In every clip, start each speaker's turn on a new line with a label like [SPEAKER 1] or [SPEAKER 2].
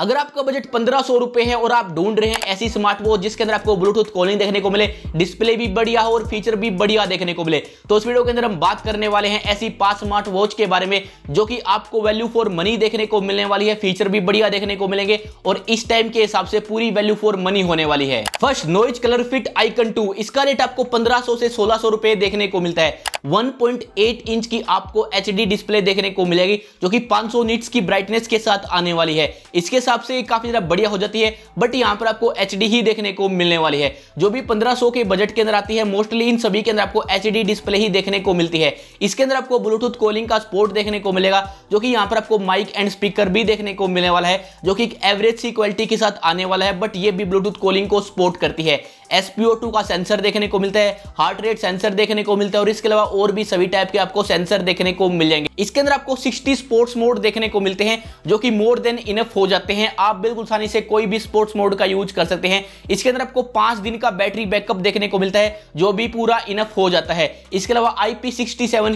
[SPEAKER 1] अगर आपका बजट पंद्रह सौ रुपए है और आप ढूंढ रहे हैं ऐसी स्मार्ट वॉच जिसके अंदर आपको ब्लूटूथ कॉलिंग देखने को मिले डिस्प्ले भी बढ़िया हो और फीचर भी बढ़िया देखने को मिले तो उस वीडियो के अंदर हम बात करने वाले हैं ऐसी पांच स्मार्ट वॉच के बारे में जो कि आपको वैल्यू फॉर मनी देखने को मिलने वाली है फीचर भी बढ़िया देखने को मिलेंगे और इस टाइम के हिसाब से पूरी वैल्यू फॉर मनी होने वाली है first Noise ColorFit Icon two इसका रेट आपको पंद्रह से सोलह रुपए देखने को मिलता है 1.8 इंच की आपको एच डिस्प्ले देखने को मिलेगी जो कि 500 सौ नीट्स की ब्राइटनेस के साथ आने वाली है इसके हिसाब से काफी ज्यादा बढ़िया हो जाती है बट यहाँ पर आपको एच ही देखने को मिलने वाली है जो भी पंद्रह के बजट के अंदर आती है मोस्टली इन सभी के अंदर आपको एच डिस्प्ले ही देखने को मिलती है इसके अंदर आपको ब्लूटूथ कॉलिंग का स्पोर्ट देखने को मिलेगा जो कि यहाँ पर आपको माइक एंड स्पीकर भी देखने को मिलने वाला है जो कि एवरेज सी क्वालिटी के साथ आने वाला है बट ये भी ब्लूटूथ कॉलिंग को सपोर्ट करती है एसपीओ का सेंसर देखने को मिलता है हार्ट रेट सेंसर देखने को मिलता है और इसके अलावा और भी सभी टाइप के आपको सेंसर देखने को मिल जाएंगे इसके अंदर आपको 60 स्पोर्ट्स मोड देखने को मिलते हैं जो कि मोर देन इनफ हो जाते हैं आप बिल्कुल आसानी से कोई भी स्पोर्ट्स मोड का यूज कर सकते हैं इसके अंदर आपको पांच दिन का बैटरी बैकअप देखने को मिलता है जो भी पूरा इनफ हो जाता है इसके अलावा आईपी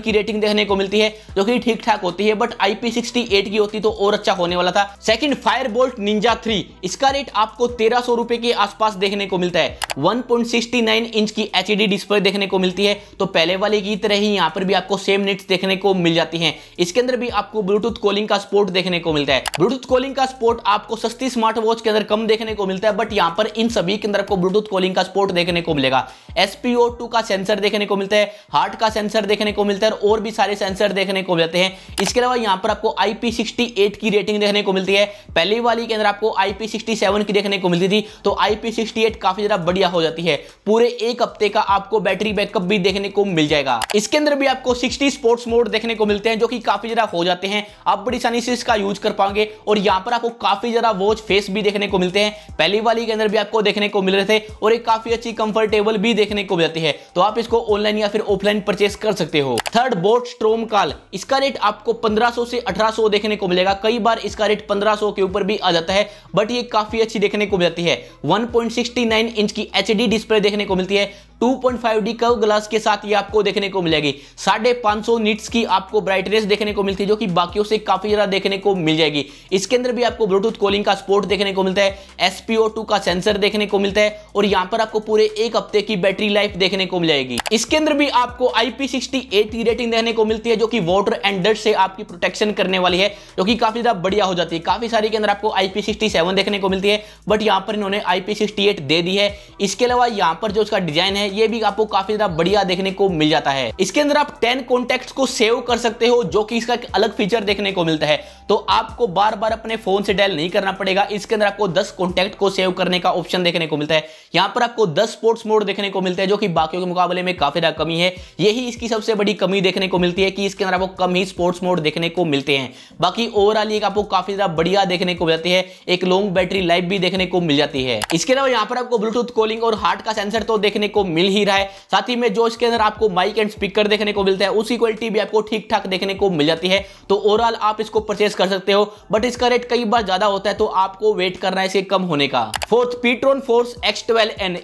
[SPEAKER 1] की रेटिंग देखने को मिलती है जो कि ठीक ठाक होती है बट आईपी की होती तो और अच्छा होने वाला था second Fire Boltt Ninja three इसका रेट आपको तेरह सौ के आसपास देखने को मिलता है 1.69 इंच की एच डिस्प्ले देखने को मिलती है तो पहले वाले की तरह ही यहाँ पर भी आपको सेम नेट देखने को मिल जाती है इसके अंदर भी आपको ब्लूटूथ कॉलिंग का स्पोर्ट देखने को मिलता है ब्लूटूथ कॉलिंग का स्पोर्ट आपको सस्ती स्मार्ट वॉच के अंदर कम देखने को मिलता है बट यहाँ पर इन सभी के अंदर आपको ब्लूटूथ कॉलिंग का स्पोर्ट देखने को मिलेगा एसपीओ का सेंसर देखने को मिलता है हार्ट का सेंसर देखने को मिलता है और भी सारे सेंसर देखने को मिलते हैं इसके अलावा यहाँ पर आपको IP68 की रेटिंग देखने को मिलती है पहली वाली के अंदर आपको IP67 की देखने को मिलती थी तो IP68 काफी ज्यादा बढ़िया हो जाती है पूरे एक हफ्ते का आपको बैटरी बैकअप भी देखने को मिल जाएगा इसके अंदर भी आपको 60 स्पोर्ट्स मोड देखने को मिलते हैं जो कि काफी जरा हो जाते हैं आप बड़ी आसानी से इसका यूज कर पाओगे और यहाँ पर आपको काफी जरा वॉच फेस भी देखने को मिलते हैं पहली वाली के अंदर भी आपको देखने को मिल रहे थे और एक काफी अच्छी कंफर्टेबल भी देखने को मिलती है तो आप इसको ऑनलाइन या फिर ऑफलाइन परचेस कर सकते हो थर्ड बोट स्ट्रोम काल इसका रेट आपको 1500 से 1800 देखने को मिलेगा कई बार इसका रेट 1500 के ऊपर भी आ जाता है बट ये काफी अच्छी देखने को मिलती है 1.69 इंच की एच डिस्प्ले देखने को मिलती है 2.5D कर्व ग्लास के साथ ये आपको देखने को मिलेगी साढ़े पांच नीट्स की आपको ब्राइटनेस देखने को मिलती है जो कि बाकियों से काफी ज्यादा देखने को मिल जाएगी इसके अंदर भी आपको ब्लूटूथ कॉलिंग का स्पोर्ट देखने को मिलता है एसपीओ का सेंसर देखने को मिलता है और यहाँ पर आपको पूरे एक हफ्ते की बैटरी लाइफ देखने को मिल जाएगी इसके अंदर भी आपको आईपी की रेटिंग देखने को मिलती है जो कि वाटर एंड से आपकी प्रोटेक्शन करने वाली है जो कि काफी ज्यादा बढ़िया हो जाती है काफी सारी के अंदर आपको आईपी देखने को मिलती है बट यहाँ पर इन्होंने आईपी दे दी है इसके अलावा यहाँ पर जो उसका डिजाइन है हैं ये भी आपको काफी ज्यादा बढ़िया देखने को मिल जाता है इसके अंदर आप टेन कॉन्टेक्ट को सेव कर सकते हो जो कि इसका एक अलग फीचर देखने को मिलता है तो आपको बार बार अपने फोन से डायल नहीं करना पड़ेगा इसके अंदर आपको दस कॉन्टेक्ट को सेव करने का ऑप्शन देखने को मिलता है यहाँ पर आपको दस स्पोर्ट्स मोड देखने को मिलता है जो कि बाकी के मुकाबले में काफी ज्यादा कमी है यही इसकी सबसे बड़ी कमी देखने को मिलती है कि इसके अंदर आपको कम ही स्पोर्ट्स मोड देखने को मिलते हैं बाकी ओवरऑल ये आपको काफी ज्यादा बढ़िया देखने को मिलती है एक लॉन्ग बैटरी लाइफ भी देखने को मिल जाती है इसके अलावा यहाँ पर आपको ब्लूटूथ कॉलिंग और हार्ट का सेंसर तो देखने को मिल ही रहा है साथ ही में जो इसके अंदर आपको माइक एंड स्पीकर देखने को मिलता है उसी क्वालिटी भी आपको ठीक ठाक देखने को मिल जाती है तो ओवरऑल आप इसको परचेस कर सकते हो बट इसका रेट कई बार ज्यादा होता है तो आपको वेट करना है इसे कम होने का फोर्थ पीट्रोन फोर्स एक्स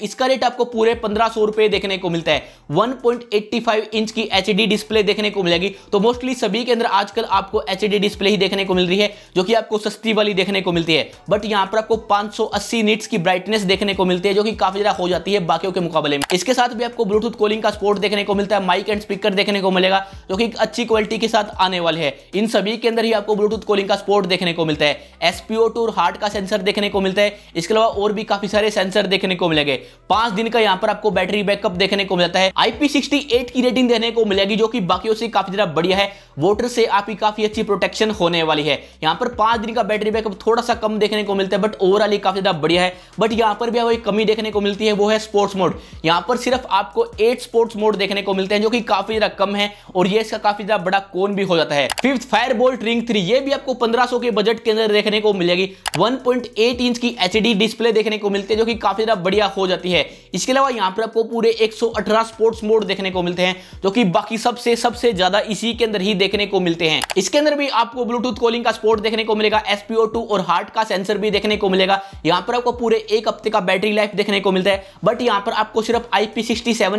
[SPEAKER 1] इसका रेट आपको पूरे पंद्रह देखने को मिलता है वन इंच की एच डिस्प्ले देखने को मिलेगी तो मोस्टली सभी के अंदर आजकल आपको एच डिस्प्ले ही देखने को मिल रही है जो कि आपको सस्ती वाली देखने को मिलती है बट यहाँ पर आपको 580 सौ निट्स की ब्राइटनेस देखने को मिलती है जो कि काफी ज्यादा हो जाती है बाकियों के मुकाबले में इसके साथ भी आपको ब्लूटूथ कॉलिंग का सपोर्ट देखने को मिलता है माइक एंड स्पीकर देखने को मिलेगा जो कि अच्छी क्वालिटी के साथ आने वाले है इन सभी के अंदर ही आपको ब्लूटूथ कॉलिंग का सपोर्ट देखने को मिलता है एसपीओ टू हार्ट का सेंसर देखने को मिलता है इसके अलावा और भी काफी सारे सेंसर देखने को मिलेंगे पांच दिन का यहाँ पर आपको बैटरी बैकअप देखने को मिलता है आईपी की रेटिंग देने को मिलेगी जो कि बाकी से काफी ज्यादा बढ़िया है वोटर से आपकी काफी अच्छी प्रोटेक्शन होने वाली है यहाँ पर पांच दिन का बैटरी बैकअप थोड़ा सा कम देखने को मिलता है बट ओवरऑल काफी ज्यादा बढ़िया है बट यहाँ पर भी आपको कमी देखने को मिलती है वो है स्पोर्ट्स मोड यहाँ पर पर सिर्फ आपको एट स्पोर्ट्स मोड देखने को मिलते हैं जो कि काफी ज्यादा कम है और ये इसका काफी ज्यादा बड़ा कोन भी हो जाता है fifth Fire Boltt Ring three ये भी आपको पंद्रह के बजट के अंदर देखने को मिलेगी वन इंच की एच डिस्प्ले देखने को मिलती है जो कि काफी ज्यादा बढ़िया हो जाती है इसके अलावा यहाँ पर आपको पूरे एक स्पोर्ट्स मोड देखने को मिलते हैं जो की बाकी सबसे सबसे ज्यादा इसी के अंदर ही देखने को मिलते हैं इसके अंदर भी आपको ब्लूटूथ कॉलिंग का स्पोर्ट देखने को मिलेगा एसपीओ और हार्ट का सेंसर भी देखने को मिलेगा यहाँ पर आपको पूरे एक हफ्ते का बैटरी लाइफ देखने को मिलता है बट यहाँ पर आपको सिर्फ आई आई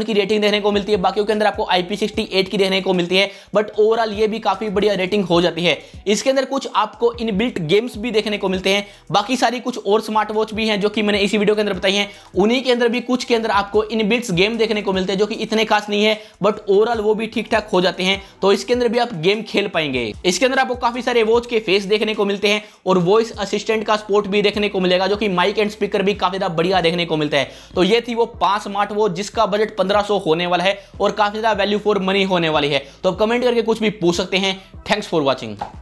[SPEAKER 1] की रेटिंग देखने को मिलती है बाकी के अंदर आपको आई की देखने को मिलती है बट ओवरऑल ये भी काफी बढ़िया रेटिंग हो जाती है इसके अंदर कुछ आपको इन बिल्ट गेम्स भी देखने को मिलते हैं बाकी सारी कुछ और स्मार्ट वॉच भी हैं जो कि मैंने इसी वीडियो के अंदर बताई है उन्हीं के अंदर भी कुछ के अंदर आपको इन बिल्ट गेम देखने को मिलते हैं जो कि इतने खास नहीं है बट ओवरऑल वो भी ठीक ठाक हो जाते हैं तो इसके अंदर भी आप गेम खेल पाएंगे इसके अंदर आपको काफी सारे वॉच के फेस देखने को मिलते हैं और वॉइस असिस्टेंट का सपोर्ट भी देखने को मिलेगा जो कि माइक एंड स्पीकर भी काफी बढ़िया देखने को मिलता है तो ये थी वो पांच स्मार्ट वॉच जिसका बजट 1500 होने वाला है और काफी ज्यादा वैल्यू फॉर मनी होने वाली है तो आप कमेंट करके कुछ भी पूछ सकते हैं थैंक्स फॉर वॉचिंग